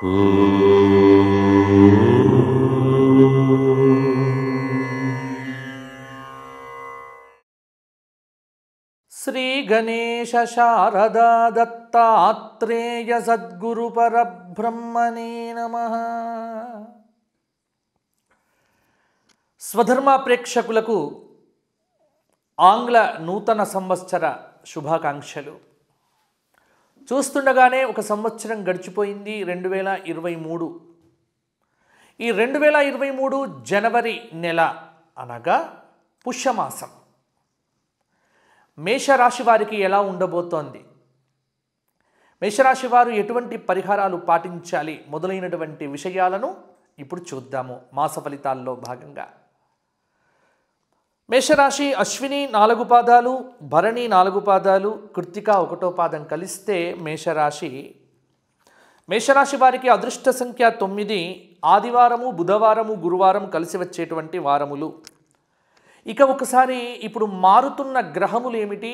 శారదా సద్గురు పరబ్రహ్మణే నమ స్వధర్మ ప్రేక్షకులకు ఆంగ్ల నూతన సంవత్సర శుభాకాంక్షలు చూస్తుండగానే ఒక సంవత్సరం గడిచిపోయింది రెండు వేల ఇరవై మూడు ఈ రెండు వేల ఇరవై మూడు జనవరి నెల అనగా పుష్యమాసం మేషరాశి వారికి ఎలా ఉండబోతోంది మేషరాశి వారు ఎటువంటి పరిహారాలు పాటించాలి మొదలైనటువంటి విషయాలను ఇప్పుడు చూద్దాము మాస ఫలితాల్లో భాగంగా మేషరాశి అశ్విని నాలుగు పాదాలు భరణి నాలుగు పాదాలు కృత్తిక ఒకటో పాదం కలిస్తే మేషరాశి మేషరాశి వారికి అదృష్ట సంఖ్య తొమ్మిది ఆదివారము బుధవారము గురువారం కలిసి వచ్చేటువంటి వారములు ఇక ఒకసారి ఇప్పుడు మారుతున్న గ్రహములు ఏమిటి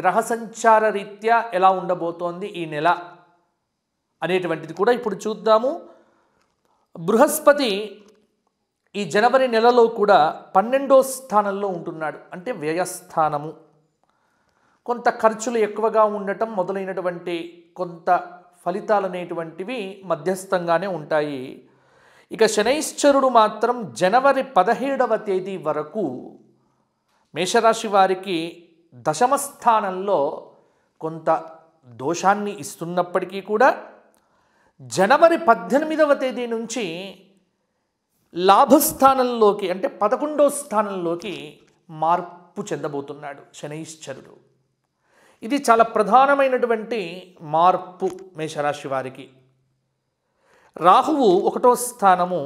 గ్రహ సంచార రీత్యా ఎలా ఉండబోతోంది ఈ నెల అనేటువంటిది కూడా ఇప్పుడు చూద్దాము బృహస్పతి ఈ జనవరి నెలలో కూడా పన్నెండో స్థానంలో ఉంటున్నాడు అంటే వ్యయస్థానము కొంత ఖర్చులు ఎక్కువగా ఉండటం మొదలైనటువంటి కొంత ఫలితాలు అనేటువంటివి మధ్యస్థంగానే ఉంటాయి ఇక శనైశ్వరుడు మాత్రం జనవరి పదహేడవ తేదీ వరకు మేషరాశి వారికి దశమ స్థానంలో కొంత దోషాన్ని ఇస్తున్నప్పటికీ కూడా జనవరి పద్దెనిమిదవ తేదీ నుంచి లాభస్థానంలోకి అంటే పదకొండో స్థానంలోకి మార్పు చెందబోతున్నాడు శనైశ్చరుడు ఇది చాలా ప్రధానమైనటువంటి మార్పు మేషరాశి వారికి రాహువు ఒకటో స్థానము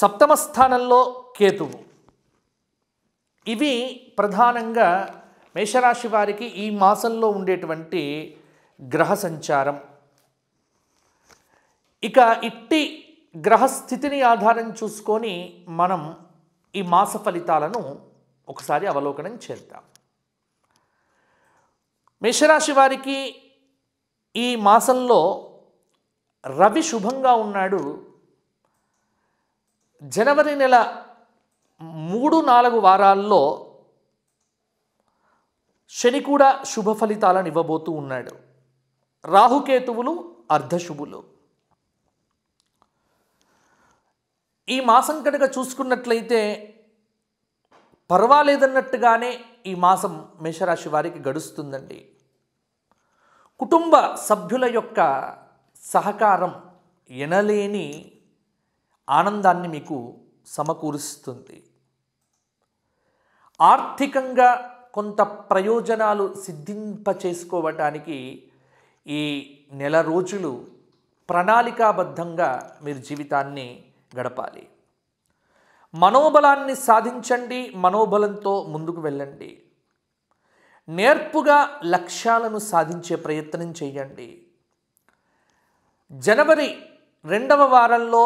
సప్తమ స్థానంలో కేతువు ఇవి ప్రధానంగా మేషరాశి వారికి ఈ మాసంలో ఉండేటువంటి గ్రహ సంచారం ఇక ఇట్టి గ్రహస్థితిని ఆధారం చూసుకొని మనం ఈ మాస ఫలితాలను ఒకసారి అవలోకనం చేద్దాం మేషరాశి వారికి ఈ మాసంలో రవి శుభంగా ఉన్నాడు జనవరి నెల మూడు నాలుగు వారాల్లో శని కూడా శుభ ఫలితాలను ఇవ్వబోతూ ఉన్నాడు రాహుకేతువులు అర్ధశుభులు ఈ మాసం కనుక చూసుకున్నట్లయితే పర్వాలేదన్నట్టుగానే ఈ మాసం మేషరాశి వారికి గడుస్తుందండి కుటుంబ సభ్యుల యొక్క సహకారం ఎనలేని ఆనందాన్ని మీకు సమకూరుస్తుంది ఆర్థికంగా కొంత ప్రయోజనాలు సిద్ధింప చేసుకోవటానికి ఈ నెల రోజులు ప్రణాళికాబద్ధంగా మీరు జీవితాన్ని గడపాలి మనోబలాన్ని సాధించండి మనోబలంతో ముందుకు వెళ్ళండి నేర్పుగా లక్ష్యాలను సాధించే ప్రయత్నం చేయండి జనవరి రెండవ వారంలో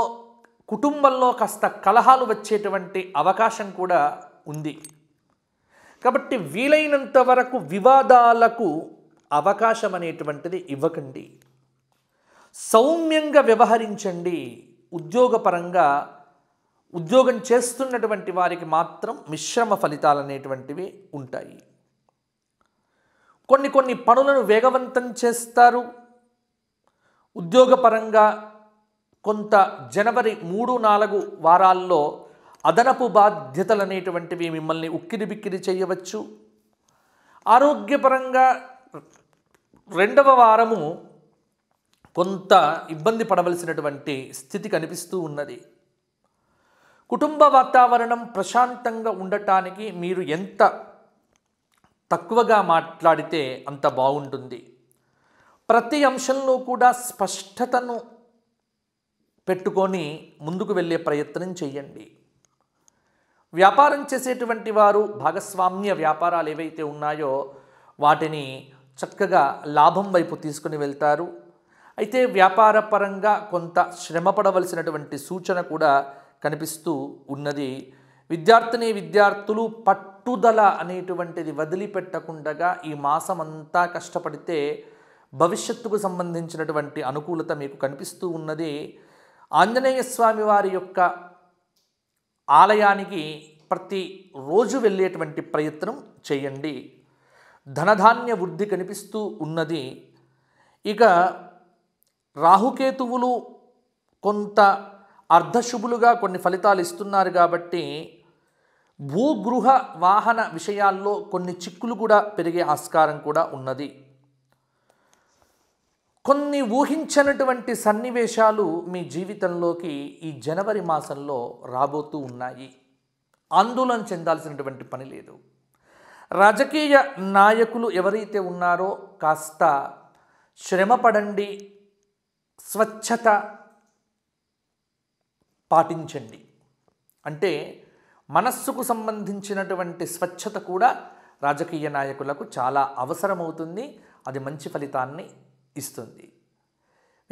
కుటుంబంలో కాస్త కలహాలు వచ్చేటువంటి అవకాశం కూడా ఉంది కాబట్టి వీలైనంత వరకు వివాదాలకు అవకాశం అనేటువంటిది ఇవ్వకండి సౌమ్యంగా వ్యవహరించండి ఉద్యోగపరంగా ఉద్యోగం చేస్తున్నటువంటి వారికి మాత్రం మిశ్రమ ఫలితాలు అనేటువంటివి ఉంటాయి కొన్ని కొన్ని పనులను వేగవంతం చేస్తారు ఉద్యోగపరంగా కొంత జనవరి మూడు నాలుగు వారాల్లో అదనపు బాధ్యతలు అనేటువంటివి మిమ్మల్ని ఉక్కిరి బిక్కిరి చేయవచ్చు ఆరోగ్యపరంగా రెండవ వారము కొంత ఇబ్బంది పడవలసినటువంటి స్థితి కనిపిస్తూ ఉన్నది కుటుంబ వాతావరణం ప్రశాంతంగా ఉండటానికి మీరు ఎంత తక్కువగా మాట్లాడితే అంత బాగుంటుంది ప్రతి అంశంలో కూడా స్పష్టతను పెట్టుకొని ముందుకు వెళ్ళే ప్రయత్నం చేయండి వ్యాపారం చేసేటువంటి వారు భాగస్వామ్య వ్యాపారాలు ఏవైతే ఉన్నాయో వాటిని చక్కగా లాభం వైపు తీసుకుని వెళ్తారు అయితే వ్యాపార పరంగా కొంత శ్రమ పడవలసినటువంటి సూచన కూడా కనిపిస్తూ ఉన్నది విద్యార్థిని విద్యార్థులు పట్టుదల అనేటువంటిది వదిలిపెట్టకుండా ఈ మాసం అంతా కష్టపడితే భవిష్యత్తుకు సంబంధించినటువంటి అనుకూలత మీకు కనిపిస్తూ ఉన్నది ఆంజనేయ స్వామి వారి యొక్క ఆలయానికి ప్రతి రోజు వెళ్ళేటువంటి ప్రయత్నం చేయండి ధనధాన్య వృద్ధి కనిపిస్తూ ఉన్నది ఇక రాహుకేతువులు కొంత అర్ధశుభులుగా కొన్ని ఫలితాలు ఇస్తున్నారు కాబట్టి భూగృహ వాహన విషయాల్లో కొన్ని చిక్కులు కూడా పెరిగే ఆస్కారం కూడా ఉన్నది కొన్ని ఊహించనటువంటి సన్నివేశాలు మీ జీవితంలోకి ఈ జనవరి మాసంలో రాబోతూ ఉన్నాయి ఆందోళన చెందాల్సినటువంటి పని లేదు రాజకీయ నాయకులు ఎవరైతే ఉన్నారో కాస్త శ్రమపడండి స్వచ్ఛత పాటించండి అంటే మనస్సుకు సంబంధించినటువంటి స్వచ్ఛత కూడా రాజకీయ నాయకులకు చాలా అవసరమవుతుంది అది మంచి ఫలితాన్ని ఇస్తుంది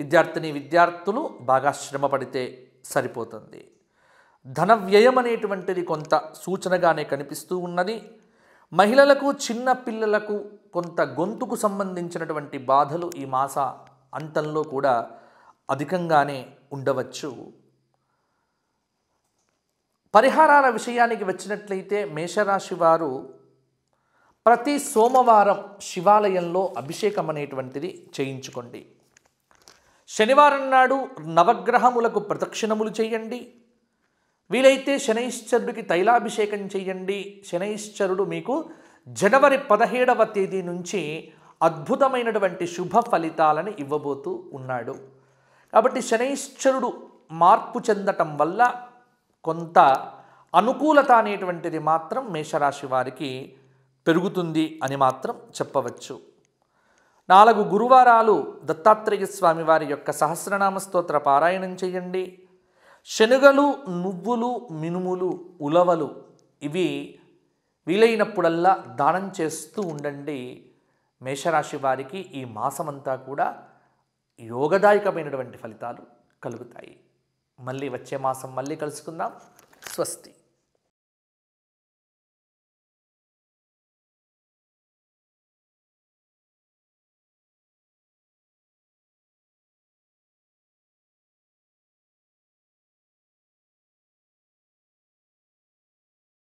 విద్యార్థిని విద్యార్థులు బాగా శ్రమపడితే సరిపోతుంది ధన వ్యయం అనేటువంటిది కొంత సూచనగానే కనిపిస్తూ ఉన్నది మహిళలకు చిన్న పిల్లలకు కొంత గొంతుకు సంబంధించినటువంటి బాధలు ఈ మాస అంతంలో కూడా అధికంగానే ఉండవచ్చు పరిహారాల విషయానికి వచ్చినట్లయితే మేషరాశి వారు ప్రతి సోమవారం శివాలయంలో అభిషేకం అనేటువంటిది చేయించుకోండి శనివారం నాడు నవగ్రహములకు ప్రదక్షిణములు చేయండి వీలైతే శనైశ్చరుడికి తైలాభిషేకం చేయండి శనైశ్చరుడు మీకు జనవరి పదహేడవ తేదీ నుంచి అద్భుతమైనటువంటి శుభ ఫలితాలను ఇవ్వబోతూ ఉన్నాడు కాబట్టి శనైశ్వరుడు మార్పు చెందటం వల్ల కొంత అనుకూలత అనేటువంటిది మాత్రం మేషరాశి వారికి పెరుగుతుంది అని మాత్రం చెప్పవచ్చు నాలుగు గురువారాలు దత్తాత్రేయ స్వామి వారి యొక్క సహస్రనామ స్తోత్ర పారాయణం చేయండి శనగలు నువ్వులు మినుములు ఉలవలు ఇవి వీలైనప్పుడల్లా దానం చేస్తూ ఉండండి మేషరాశి వారికి ఈ మాసమంతా కూడా యోగదాయకమైనటువంటి ఫలితాలు కలుగుతాయి మళ్ళీ వచ్చే మాసం మళ్ళీ కలుసుకుందాం స్వస్తి